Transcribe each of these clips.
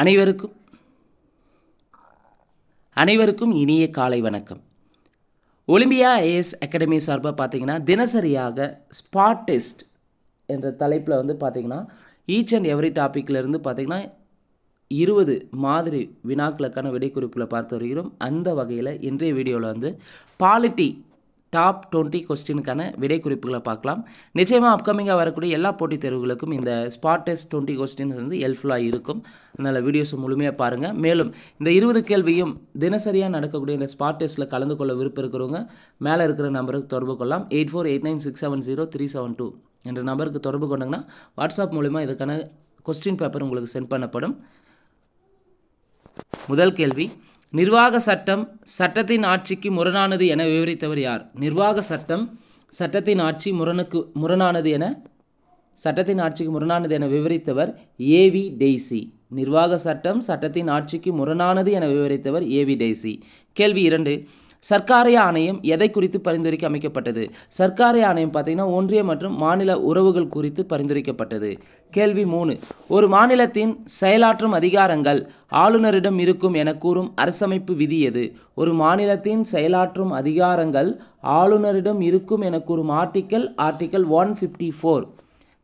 அனைவருக்கும் அனைவருக்கும் இனிய காலை வணக்கம் ஒலிம்பியா ஏஎஸ் அகாடமி சார்பாக பார்த்தீங்கன்னா தினசரியாக ஸ்பாட் டெஸ்ட் என்ற தலைப்பில் வந்து பார்த்திங்கன்னா ஈச் அண்ட் எவ்ரி இருந்து பார்த்திங்கன்னா இருபது மாதிரி வினாக்களுக்கான விடைக்குறிப்பில் பார்த்து வருகிறோம் அந்த வகையில் இன்றைய வீடியோவில் வந்து பாலிட்டி டாப் டுவெண்ட்டி கொஸ்டினுக்கான விடை குறிப்புகளை பார்க்கலாம் நிச்சயமாக அப்கமிங்காக வரக்கூடிய எல்லா போட்டித் தேர்வுகளுக்கும் இந்த ஸ்பாட் டெஸ்ட் டுவெண்ட்டி கொஸ்டின் வந்து ஹெல்ப்ஃபுல்லாக இருக்கும் அதனால் வீடியோஸ் முழுமையாக பாருங்கள் மேலும் இந்த இருபது கேள்வியும் தினசரியாக நடக்கக்கூடிய இந்த ஸ்பாட் டெஸ்ட்டில் கலந்து கொள்ள விருப்பம் இருக்கிறவங்க மேலே இருக்கிற நம்பருக்கு தொடர்பு கொள்ளலாம் eight four eight nine six seven zero three seven two என்ற நம்பருக்கு தொடர்பு கொண்டாங்கன்னா வாட்ஸ்அப் மூலிமா இதுக்கான கொஸ்டின் பேப்பர் உங்களுக்கு சென்ட் பண்ணப்படும் முதல் கேள்வி நிர்வாக சட்டம் சட்டத்தின் ஆட்சிக்கு முரணானது என விவரித்தவர் யார் நிர்வாக சட்டம் சட்டத்தின் ஆட்சி முரணுக்கு முரணானது என சட்டத்தின் ஆட்சிக்கு முரணானது என விவரித்தவர் ஏவி டெய்சி நிர்வாக சட்டம் சட்டத்தின் ஆட்சிக்கு முரணானது என விவரித்தவர் ஏவி டெய்சி கேள்வி இரண்டு சர்க்காரை ஆணையம் எதை குறித்து பரிந்துரைக்க அமைக்கப்பட்டது சர்க்காரை ஆணையம் பார்த்தீங்கன்னா ஒன்றிய மற்றும் மாநில உறவுகள் குறித்து பரிந்துரைக்கப்பட்டது கேள்வி மூணு ஒரு மாநிலத்தின் செயலாற்றும் அதிகாரங்கள் ஆளுநரிடம் இருக்கும் என கூறும் அரசமைப்பு விதி எது ஒரு மாநிலத்தின் செயலாற்றும் அதிகாரங்கள் ஆளுநரிடம் இருக்கும் என கூறும் article article one fifty four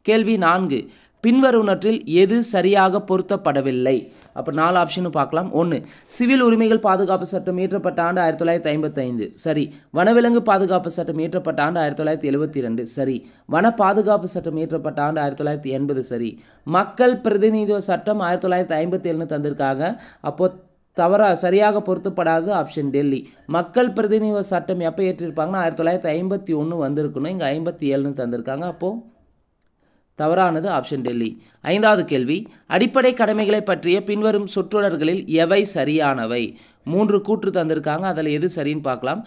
கேள்வி நான்கு பின்வருவனற்றில் எது சரியாக பொருத்தப்படவில்லை அப்போ நாலு ஆப்ஷனும் பார்க்கலாம் ஒன்று சிவில் உரிமைகள் பாதுகாப்பு சட்டம் இயற்றப்பட்ட ஆண்டு ஆயிரத்தி தொள்ளாயிரத்தி ஐம்பத்தைந்து சரி வனவிலங்கு பாதுகாப்பு சட்டம் இயற்றப்பட்ட ஆண்டு ஆயிரத்தி தொள்ளாயிரத்தி எழுபத்தி ரெண்டு சரி வன பாதுகாப்பு சட்டம் இயற்றப்பட்ட ஆண்டு ஆயிரத்தி தொள்ளாயிரத்தி எண்பது சரி மக்கள் பிரதிநிதித்துவ சட்டம் ஆயிரத்தி தொள்ளாயிரத்தி ஐம்பத்தி ஏழுன்னு தந்திருக்காங்க அப்போது தவறா சரியாக பொருத்தப்படாத ஆப்ஷன் டெல்லி மக்கள் பிரதிநிதித்துவ சட்டம் எப்போ ஏற்றிருப்பாங்கன்னா ஆயிரத்தி தொள்ளாயிரத்தி ஐம்பத்தி ஒன்று வந்திருக்குன்னு இங்கே ஐம்பத்தி ஏழுன்னு தந்திருக்காங்க அப்போது தவறானது ஆப்ஷன் டெல்லி ஐந்தாவது கேள்வி அடிப்படை கடமைகளை பற்றிய பின்வரும் சொற்றொடர்களில் எவை சரியானவை மூன்று கூற்று தந்திருக்காங்க அதில் எது சரின்னு பார்க்கலாம்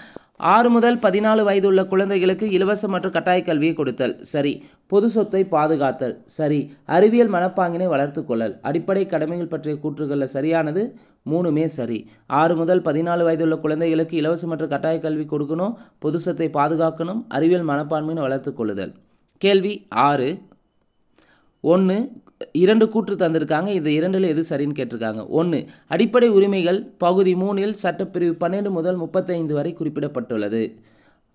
ஆறு முதல் பதினாலு வயது உள்ள குழந்தைகளுக்கு இலவச மற்றும் கட்டாய கல்வியை கொடுத்தல் சரி பொது சொத்தை பாதுகாத்தல் சரி அறிவியல் மனப்பாங்கினை வளர்த்துக்கொள்ளல் அடிப்படை கடமைகள் பற்றிய கூற்றுகளில் சரியானது மூணுமே சரி ஆறு முதல் பதினாலு வயது உள்ள குழந்தைகளுக்கு இலவச மற்றும் கட்டாய கல்வி கொடுக்கணும் பொது சொத்தை பாதுகாக்கணும் அறிவியல் மனப்பான்மையினை கொள்ளுதல் கேள்வி ஆறு ஒன்று இரண்டு கூற்று தந்திருக்காங்க இந்த இரண்டில் எது சரின்னு கேட்டிருக்காங்க ஒன்று அடிப்படை உரிமைகள் பகுதி மூணில் சட்டப்பிரிவு பன்னெண்டு முதல் முப்பத்தைந்து வரை குறிப்பிடப்பட்டுள்ளது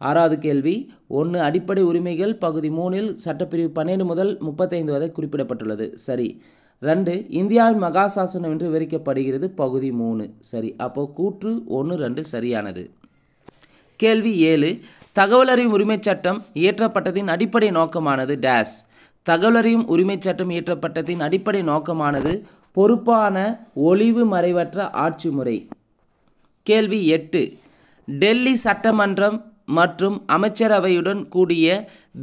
ஆறாவது கேள்வி ஒன்று அடிப்படை உரிமைகள் பகுதி மூணில் சட்டப்பிரிவு பன்னெண்டு முதல் முப்பத்தைந்து வரை குறிப்பிடப்பட்டுள்ளது சரி ரெண்டு இந்தியாவின் மகாசாசனம் என்று விவரிக்கப்படுகிறது பகுதி மூணு சரி அப்போது கூற்று ஒன்று ரெண்டு சரியானது கேள்வி ஏழு தகவலறியும் உரிமைச் சட்டம் இயற்றப்பட்டதின் அடிப்படை நோக்கமானது டேஸ் தகவலறியும் உரிமைச் சட்டம் இயற்றப்பட்டதின் அடிப்படை நோக்கமானது பொறுப்பான ஒளிவு மறைவற்ற ஆட்சி முறை கேள்வி எட்டு டெல்லி சட்டமன்றம் மற்றும் அமைச்சரவையுடன் கூடிய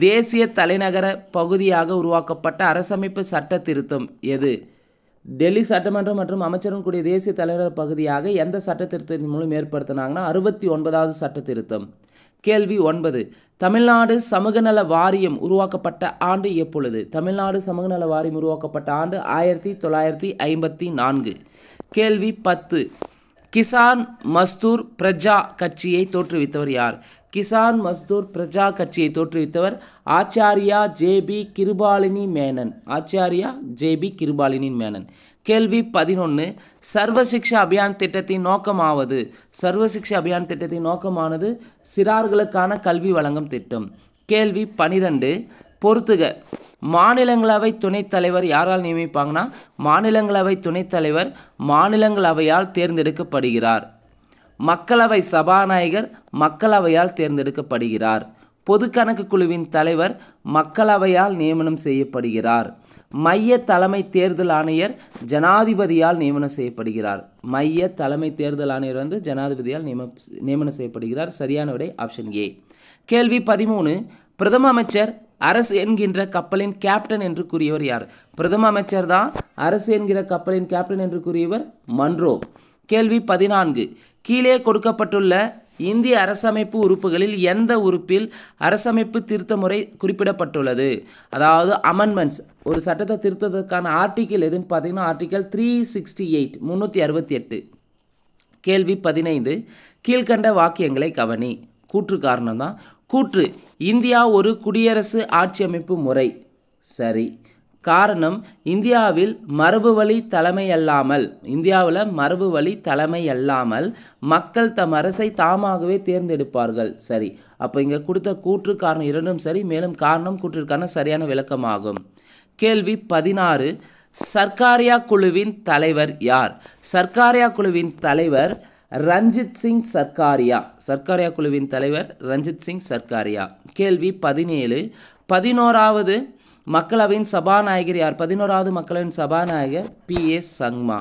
தேசிய தலைநகர பகுதியாக உருவாக்கப்பட்ட அரசமைப்பு சட்ட திருத்தம் எது டெல்லி சட்டமன்றம் மற்றும் அமைச்சருடன் கூடிய தேசிய தலைநகர பகுதியாக எந்த சட்ட திருத்தத்தின் மூலம் ஏற்படுத்தினாங்கன்னா அறுபத்தி ஒன்பதாவது சட்ட திருத்தம் கேள்வி ஒன்பது தமிழ்நாடு சமூக நல வாரியம் உருவாக்கப்பட்ட ஆண்டு எப்பொழுது தமிழ்நாடு சமூக நல வாரியம் உருவாக்கப்பட்ட ஆண்டு ஆயிரத்தி தொள்ளாயிரத்தி ஐம்பத்தி நான்கு கேள்வி பத்து கிசான் மஸ்தூர் பிரஜா கட்சியை தோற்றுவித்தவர் யார் கிசான் மஸ்தூர் பிரஜா கட்சியை தோற்றுவித்தவர் ஆச்சாரியா ஜேபி கிருபாலினி மேனன் ஆச்சாரியா ஜேபி கிருபாலினி மேனன் கேள்வி பதினொன்று சர்வசிக்ஷா அபியான் திட்டத்தின் நோக்கமாவது சர்வசிக்ஷா அபியான் திட்டத்தின் நோக்கமானது சிறார்களுக்கான கல்வி வழங்கும் திட்டம் கேள்வி பனிரெண்டு பொறுத்துக மாநிலங்களவை துணைத் தலைவர் யாரால் நியமிப்பாங்கன்னா மாநிலங்களவை துணைத் தலைவர் மாநிலங்களவையால் தேர்ந்தெடுக்கப்படுகிறார் மக்களவை சபாநாயகர் மக்களவையால் தேர்ந்தெடுக்கப்படுகிறார் பொது கணக்கு குழுவின் தலைவர் மக்களவையால் நியமனம் செய்யப்படுகிறார் மைய தலைமை தேர்தல் ஆணையர் ஜனாதிபதியால் நியமனம் செய்யப்படுகிறார் மைய தலைமை தேர்தல் ஆணையர் வந்து ஜனாதிபதியால் நியம நியமனம் செய்யப்படுகிறார் சரியான விடை ஆப்ஷன் ஏ கேள்வி பதிமூணு பிரதம அமைச்சர் அரசு என்கின்ற கப்பலின் கேப்டன் என்று கூறியவர் யார் பிரதம அமைச்சர் தான் அரசு என்கிற கப்பலின் கேப்டன் என்று கூறியவர் மன்றோ கேள்வி பதினான்கு கீழே கொடுக்கப்பட்டுள்ள இந்திய அரசமைப்பு உறுப்புகளில் எந்த உறுப்பில் அரசமைப்பு திருத்த முறை குறிப்பிடப்பட்டுள்ளது அதாவது அமெண்ட்மெண்ட்ஸ் ஒரு சட்டத்தை திருத்ததற்கான ஆர்டிக்கிள் எதுன்னு பார்த்தீங்கன்னா ஆர்டிக்கல் த்ரீ சிக்ஸ்டி எயிட் முந்நூற்றி அறுபத்தி எட்டு கேள்வி பதினைந்து கீழ்கண்ட வாக்கியங்களை கவனி கூற்று காரணம் தான் கூற்று இந்தியா ஒரு குடியரசு ஆட்சி அமைப்பு முறை சரி காரணம் இந்தியாவில் மரபு வழி தலைமை அல்லாமல் இந்தியாவில் மரபு வழி தலைமை அல்லாமல் மக்கள் தம் அரசை தாமாகவே தேர்ந்தெடுப்பார்கள் சரி அப்போ இங்கே கொடுத்த கூற்று காரணம் இரண்டும் சரி மேலும் காரணம் கூற்றிற்கான சரியான விளக்கமாகும் கேள்வி பதினாறு சர்க்காரியா குழுவின் தலைவர் யார் சர்க்காரியா குழுவின் தலைவர் ரஞ்சித் சிங் சர்க்காரியா சர்க்காரியா குழுவின் தலைவர் ரஞ்சித் சிங் சர்க்காரியா கேள்வி பதினேழு பதினோராவது மக்களவையின் சபாநாயகர் யார் பதினோராவது மக்களவையின் சபாநாயகர் பி ஏ சங்மா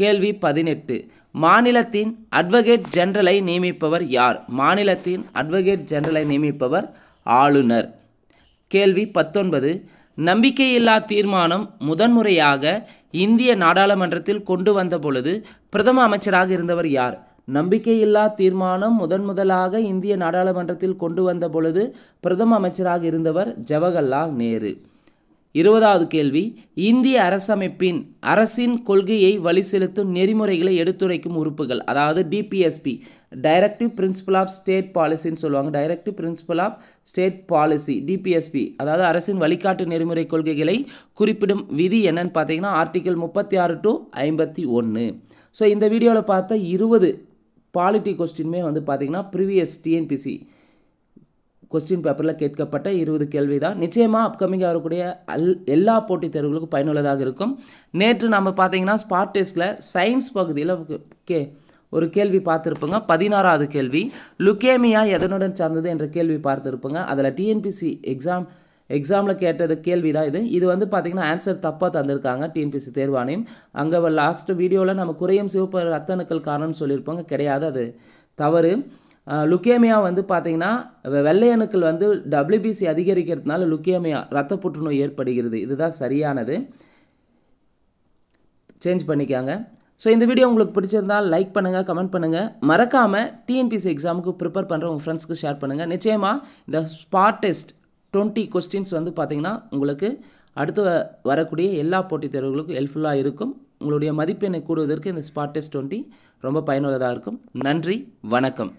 கேள்வி பதினெட்டு மாநிலத்தின் அட்வொகேட் ஜெனரலை நியமிப்பவர் யார் மாநிலத்தின் அட்வொகேட் ஜெனரலை நியமிப்பவர் ஆளுநர் கேள்வி பத்தொன்பது நம்பிக்கையில்லா தீர்மானம் முதன்முறையாக இந்திய நாடாளுமன்றத்தில் கொண்டு வந்த பொழுது பிரதம அமைச்சராக இருந்தவர் யார் நம்பிக்கையில்லா தீர்மானம் முதன் முதலாக இந்திய நாடாளுமன்றத்தில் கொண்டு வந்த பொழுது பிரதம அமைச்சராக இருந்தவர் ஜவஹர்லால் நேரு இருபதாவது கேள்வி இந்திய அரசமைப்பின் அரசின் கொள்கையை வழி செலுத்தும் நெறிமுறைகளை எடுத்துரைக்கும் உறுப்புகள் அதாவது DPSP directive principle of state பாலிசின்னு சொல்லுவாங்க directive principle of state policy DPSP அதாவது அரசின் வழிகாட்டு நெறிமுறை கொள்கைகளை குறிப்பிடும் விதி என்னன்னு பார்த்தீங்கன்னா ஆர்டிகல் முப்பத்தி ஆறு டு ஐம்பத்தி ஒன்று ஸோ இந்த வீடியோவில் பார்த்த இருபது பாலிட்டி கொஸ்டின்மே வந்து பார்த்திங்கன்னா ப்ரீவியஸ் டிஎன்பிசி கொஸ்டின் பேப்பரில் கேட்கப்பட்ட இருபது கேள்வி தான் நிச்சயமாக அப்கமிங்காக வரக்கூடிய அல் எல்லா போட்டித் தேர்வுகளுக்கும் பயனுள்ளதாக இருக்கும் நேற்று நம்ம பார்த்தீங்கன்னா ஸ்பாட் டெஸ்ட்டில் சயின்ஸ் பகுதியில் கே ஒரு கேள்வி பார்த்துருப்போங்க பதினாறாவது கேள்வி லுகேமியா எதனுடன் சார்ந்தது என்ற கேள்வி பார்த்துருப்போங்க அதில் டிஎன்பிசி எக்ஸாம் எக்ஸாமில் கேட்டது கேள்வி தான் இது இது வந்து பார்த்திங்கன்னா ஆன்சர் தப்பாக தந்திருக்காங்க டிஎன்பிசி தேர்வாணையம் அங்கே லாஸ்ட் வீடியோவில் நம்ம குறையும் சிவப்பு ரத்தணுக்கள் காரணம்னு சொல்லியிருப்பாங்க கிடையாது அது தவறு லுக்கேமியா வந்து பார்த்தீங்கன்னா வெள்ளையணுக்கள் வந்து டபிள்யூபிசி அதிகரிக்கிறதுனால லுக்கேமியா ரத்த புற்றுநோய் ஏற்படுகிறது இதுதான் சரியானது சேஞ்ச் பண்ணிக்காங்க ஸோ இந்த வீடியோ உங்களுக்கு பிடிச்சிருந்தால் லைக் பண்ணுங்கள் கமெண்ட் பண்ணுங்கள் மறக்காமல் டிஎன்பிசி எக்ஸாமுக்கு ப்ரிப்பேர் பண்ணுற உங்கள் ஃப்ரெண்ட்ஸ்க்கு ஷேர் பண்ணுங்கள் நிச்சயமாக இந்த ஸ்பாட் டெஸ்ட் டுவெண்ட்டி கொஸ்டின்ஸ் வந்து பார்த்திங்கன்னா உங்களுக்கு அடுத்து வரக்கூடிய எல்லா போட்டித் தேர்வுகளுக்கும் ஹெல்ப்ஃபுல்லாக இருக்கும் உங்களுடைய மதிப்பெண்ணை கூடுவதற்கு இந்த ஸ்பாட் டெஸ்ட் டுவெண்ட்டி ரொம்ப பயனுள்ளதாக இருக்கும் நன்றி வணக்கம்